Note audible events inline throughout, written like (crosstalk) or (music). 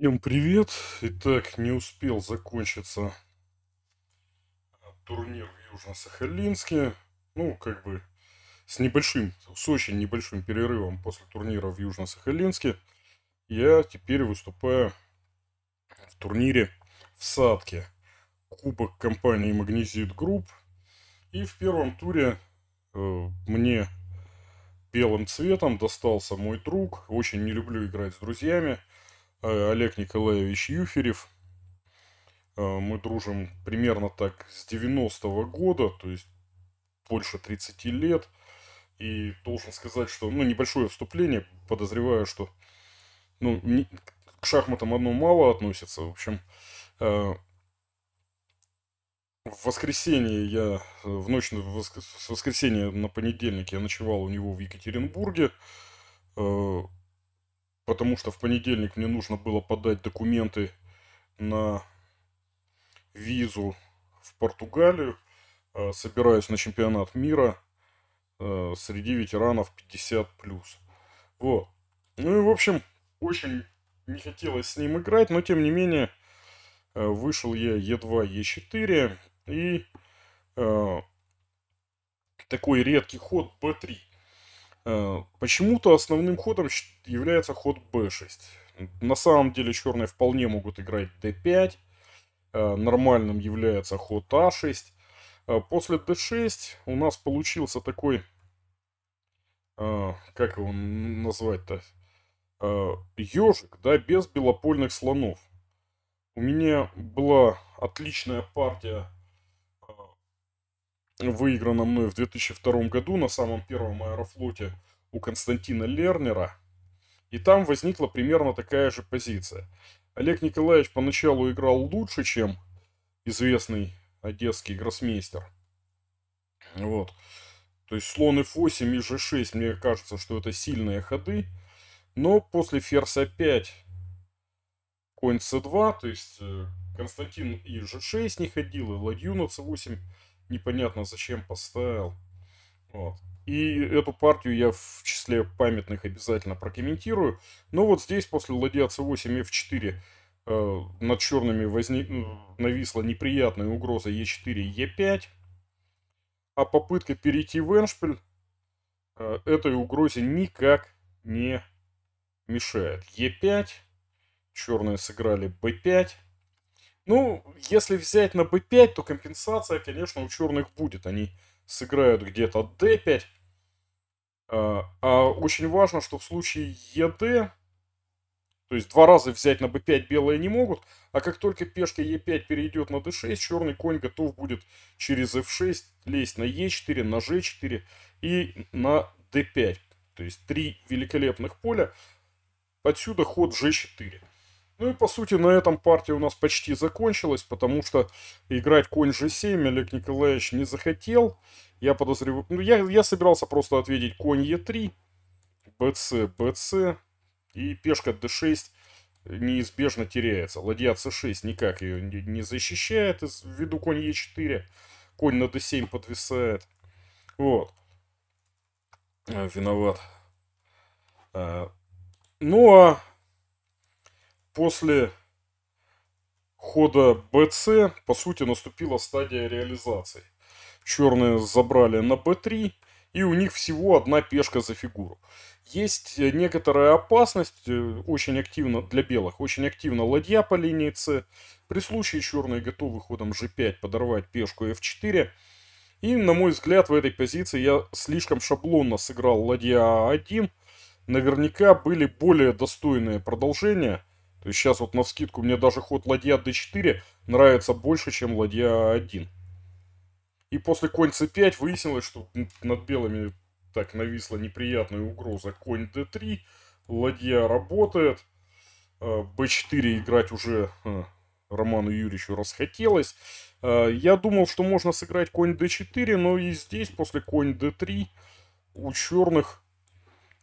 Всем привет! Итак, не успел закончиться турнир в Южно-Сахалинске. Ну, как бы с небольшим, с очень небольшим перерывом после турнира в Южно-Сахалинске. Я теперь выступаю в турнире в Садке. Кубок компании Магнезит Групп. И в первом туре э, мне белым цветом достался мой друг. Очень не люблю играть с друзьями Э, Олег Николаевич Юферев. Э, мы дружим примерно так с 90-го года, то есть больше 30 лет. И должен сказать, что, ну, небольшое вступление, подозреваю, что, ну, не, к шахматам одно мало относится. В общем, э, в воскресенье я, в ночь с воскресенья на понедельник я ночевал у него в Екатеринбурге. Э, потому что в понедельник мне нужно было подать документы на визу в Португалию. Э, собираюсь на чемпионат мира э, среди ветеранов 50+. Вот. Ну и, в общем, очень не хотелось с ним играть, но, тем не менее, э, вышел я Е2, Е4 и э, такой редкий ход b 3 Э, почему-то основным ходом является ход b6. На самом деле черные вполне могут играть d5. Э, нормальным является ход a6. А э, после d6 у нас получился такой... Как его назвать-то? Ежик, да, без белопольных слонов. У меня была отличная партия выиграна мной в 2002 году на самом первом аэрофлоте у Константина Лернера. И там возникла примерно такая же позиция. Олег Николаевич поначалу играл лучше, чем известный одесский гроссмейстер. Вот. То есть слон f8 и g6, мне кажется, что это сильные ходы. Но после ферзь a5, конь c2, то есть э, Константин и g6 не ходил, и ладью на c8 непонятно зачем поставил. Вот. И эту партию я в числе памятных обязательно прокомментирую. Но вот здесь после ладья c8, f4 э, над черными возник... нависла неприятная угроза e4, e5. А попытка перейти в эншпиль э, этой угрозе никак не мешает. e5, черные сыграли b5. Ну, если взять на b5, то компенсация, конечно, у черных будет. Они сыграют где-то d5. А, а очень важно, что в случае ед, то есть два раза взять на b5 белые не могут, а как только пешка e5 перейдет на d6, черный конь готов будет через f6 лезть на e4, на g4 и на d5. То есть три великолепных поля. Отсюда ход g4. Ну и по сути на этом партия у нас почти закончилась, потому что играть конь g7 Олег Николаевич не захотел. Я подозреваю... Ну я, я собирался просто ответить конь e3, bc, bc и пешка d6 неизбежно теряется. Ладья c6 никак ее не защищает ввиду конь e4. Конь на d7 подвисает. Вот. А, виноват. А, ну а после хода bc, по сути, наступила стадия реализации. Черные забрали на b3, и у них всего одна пешка за фигуру. Есть э, некоторая опасность, э, очень активно для белых, очень активно ладья по линии c. При случае черные готовы ходом g5 подорвать пешку f4. И, на мой взгляд, в этой позиции я слишком шаблонно сыграл ладья а1. Наверняка были более достойные продолжения – то есть сейчас вот на скидку мне даже ход ладья d4 нравится больше, чем ладья 1. И после конь c5 выяснилось, что над белыми так нависла неприятная угроза. Конь d3, ладья работает, а, b4 играть уже а, Роману Юрьевичу расхотелось. А, я думал, что можно сыграть конь d4, но и здесь после конь d3 у черных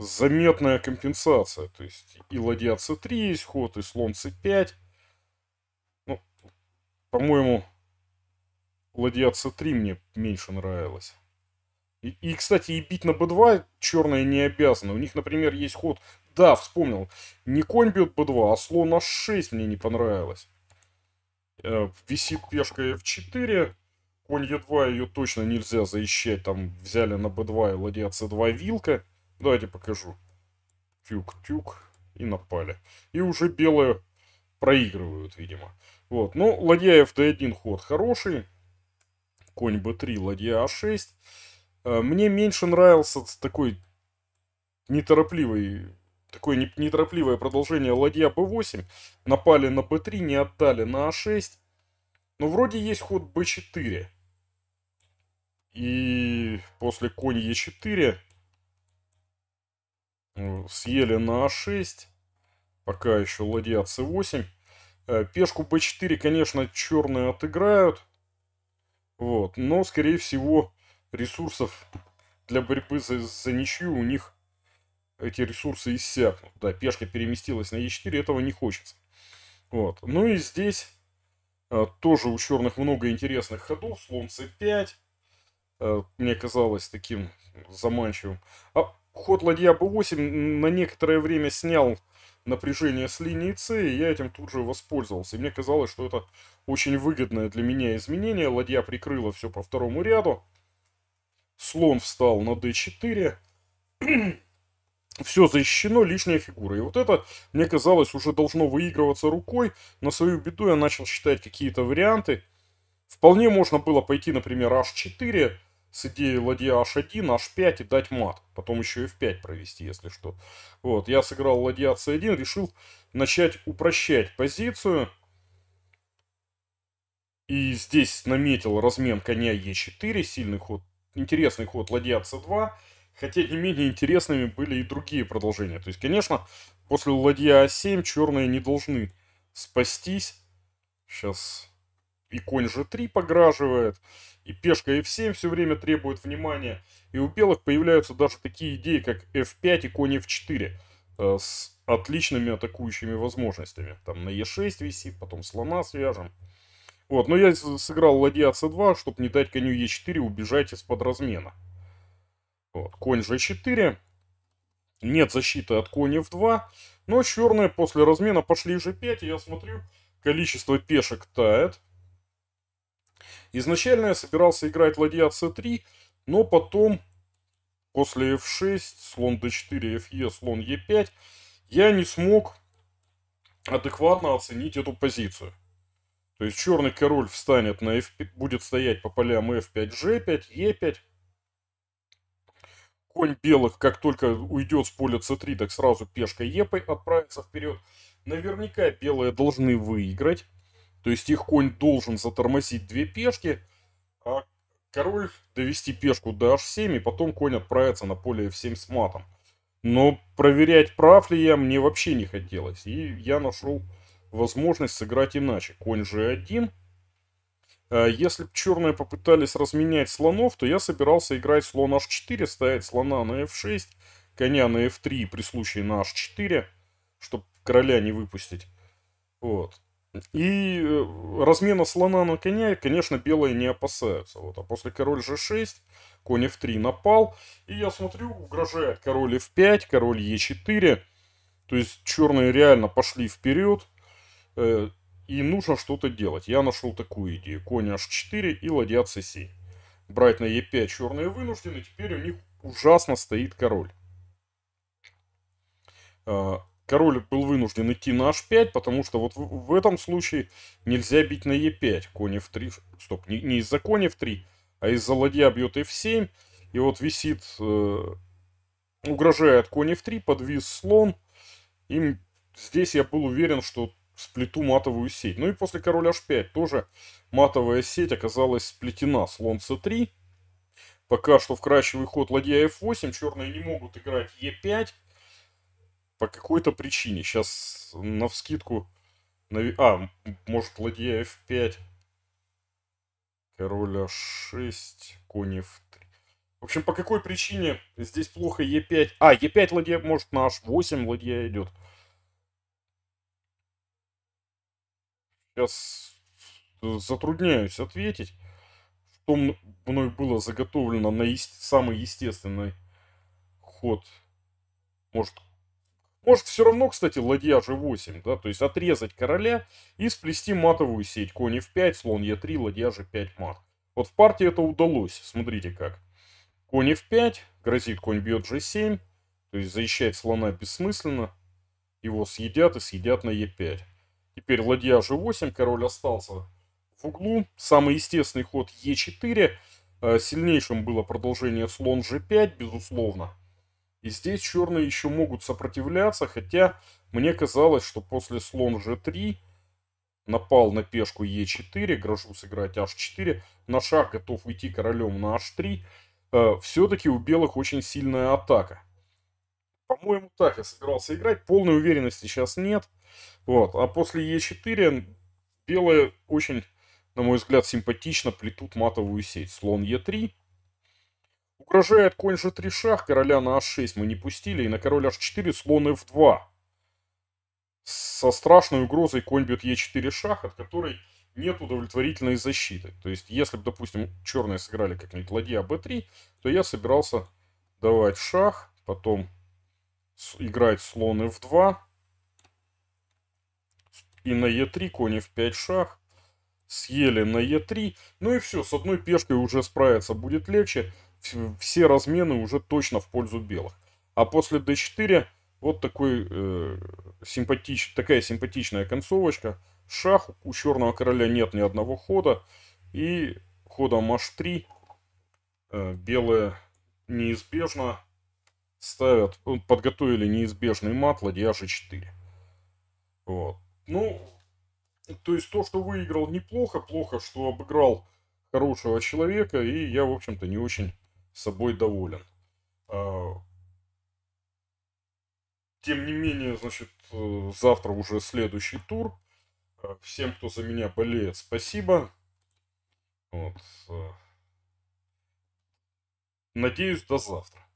заметная компенсация. То есть и ладья c3 есть ход, и слон c5. Ну, по-моему, ладья c3 мне меньше нравилась. И, и, кстати, и бить на b2 черные не обязаны. У них, например, есть ход... Да, вспомнил. Не конь бьет b2, а слон h6 мне не понравилось. Э, висит пешка f4. Конь e2 ее точно нельзя защищать. Там взяли на b2 и ладья c2 вилка. Давайте покажу. Тюк-тюк. И напали. И уже белые проигрывают, видимо. Вот. Ну, ладья fd1 ход хороший. Конь b3, ладья a6. А э, мне меньше нравился такой неторопливый такое неторопливое продолжение ладья b8. Напали на b3, не отдали на a6. А Но ну, вроде есть ход b4. И после конь e4 Съели на А6. Пока еще ладья С8. Э, пешку Б4, конечно, черные отыграют. Вот. Но, скорее всего, ресурсов для борьбы за, за ничью у них эти ресурсы иссякнут. Да, пешка переместилась на Е4, этого не хочется. Вот. Ну и здесь а, тоже у черных много интересных ходов. Слон С5 а, э, мне казалось таким заманчивым. А Ход ладья b8 на некоторое время снял напряжение с линии c, и я этим тут же воспользовался. И мне казалось, что это очень выгодное для меня изменение. Ладья прикрыла все по второму ряду. Слон встал на d4. (clears throat) все защищено, лишняя фигура. И вот это, мне казалось, уже должно выигрываться рукой. На свою беду я начал считать какие-то варианты. Вполне можно было пойти, например, h4, с идеей ладья h1, h5 и дать мат. Потом еще и f5 провести, если что. Вот, я сыграл ладья c1, решил начать упрощать позицию. И здесь наметил размен коня e4, сильный ход, интересный ход ладья c2. Хотя не менее интересными были и другие продолжения. То есть, конечно, после ладья а7 черные не должны спастись. Сейчас и конь g3 пограживает. И пешка f7 все время требует внимания. И у белых появляются даже такие идеи, как f5 и конь f4 э, с отличными атакующими возможностями. Там на e6 висит, потом слона свяжем. Вот, но я сыграл ладья c2, чтобы не дать коню e4 убежать из-под размена. Вот, конь g4. Нет защиты от конь f2. Но черные после размена пошли g5, и я смотрю, количество пешек тает. Изначально я собирался играть ладья c3, но потом, после f6, слон d4, fe, слон e5, я не смог адекватно оценить эту позицию. То есть черный король встанет на f5, будет стоять по полям f5, g5, e5. Конь белых, как только уйдет с поля c3, так сразу пешка e отправится вперед. Наверняка белые должны выиграть. То есть их конь должен затормозить две пешки, а король довести пешку до h7, и потом конь отправится на поле f7 с матом. Но проверять, прав ли я, мне вообще не хотелось. И я нашел возможность сыграть иначе. Конь g1. А если бы черные попытались разменять слонов, то я собирался играть слон h4, ставить слона на f6, коня на f3 при случае на h4, чтобы короля не выпустить. Вот. И э, размена слона на коня, конечно, белые не опасаются. Вот. А после король g6, конь f3 напал. И я смотрю, угрожает король f5, король e4. То есть черные реально пошли вперед. Э, и нужно что-то делать. Я нашел такую идею. Конь h4 и ладья c7. Брать на e5 черные вынуждены. Теперь у них ужасно стоит король. А, король был вынужден идти на h5, потому что вот в, в этом случае нельзя бить на e5. Конь f3, стоп, не, не из-за конь f3, а из-за ладья бьет f7. И вот висит, э, угрожает конь f3, подвис слон. И здесь я был уверен, что сплету матовую сеть. Ну и после короля h5 тоже матовая сеть оказалась сплетена. Слон c3. Пока что вкрачивый ход ладья f8. Черные не могут играть e5 по какой-то причине. Сейчас на вскидку... Нави... А, может, ладья f5. Король а6, конь f3. В общем, по какой причине здесь плохо e5? А, e5 ладья, может, на h8 ладья идет. Сейчас затрудняюсь ответить, что мной было заготовлено на самый естественный ход. Может, может, все равно, кстати, ладья g8, да, то есть отрезать короля и сплести матовую сеть. Конь f5, слон e3, ладья g5 мат. Вот в партии это удалось, смотрите как. Конь f5, грозит, конь бьет g7, то есть защищает слона бессмысленно. Его съедят и съедят на e5. Теперь ладья g8, король остался в углу. Самый естественный ход e4. Э, сильнейшим было продолжение слон g5, безусловно. И здесь черные еще могут сопротивляться, хотя мне казалось, что после слон g3 напал на пешку e4, грошу сыграть h4, на шах готов уйти королем на h3. Э, Все-таки у белых очень сильная атака. По-моему, так я собирался играть. Полной уверенности сейчас нет. Вот. А после e4 белые очень, на мой взгляд, симпатично плетут матовую сеть. Слон e3, Угрожает конь g3 шах, короля на h6 мы не пустили, и на король h4 слон f2. Со страшной угрозой конь бьет e4 шах, от которой нет удовлетворительной защиты. То есть, если бы, допустим, черные сыграли как-нибудь ладья b3, то я собирался давать шах, потом играть слон f2, и на e3 конь f5 шах, съели на е 3 ну и все, с одной пешкой уже справиться будет легче все размены уже точно в пользу белых. А после d4 вот такой, э, симпатич, такая симпатичная концовочка. Шах, у черного короля нет ни одного хода. И ходом h3 э, белые неизбежно ставят, ну, подготовили неизбежный мат ладья g4. Вот. Ну, то есть то, что выиграл неплохо, плохо, что обыграл хорошего человека, и я, в общем-то, не очень собой доволен. А, тем не менее, значит, э, завтра уже следующий тур. Э, всем, кто за меня болеет, спасибо. Вот. Э. Надеюсь, до завтра.